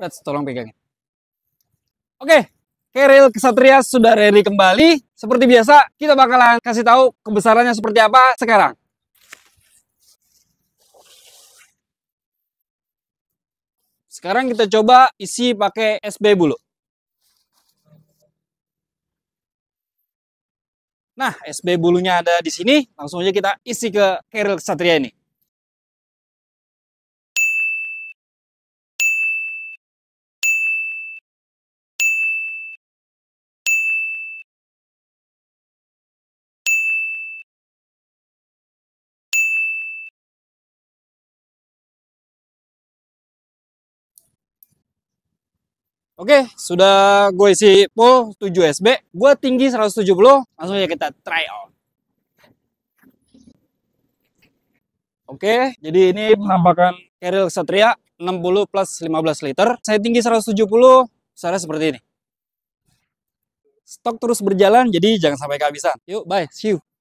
Let's tolong pegang. Oke, Keril Kesatria sudah ready kembali. Seperti biasa, kita bakalan kasih tahu kebesarannya seperti apa sekarang. Sekarang kita coba isi pakai SB bulu. Nah, SB bulunya ada di sini. Langsung aja kita isi ke Keril Kesatria ini. Oke, sudah gue isi tujuh 7 SB. Gue tinggi 170, langsung ya kita try out. Oke, jadi ini penampakan keril Satria 60 plus 15 liter. Saya tinggi 170, saya seperti ini. Stok terus berjalan, jadi jangan sampai kehabisan. Yuk, bye, see you.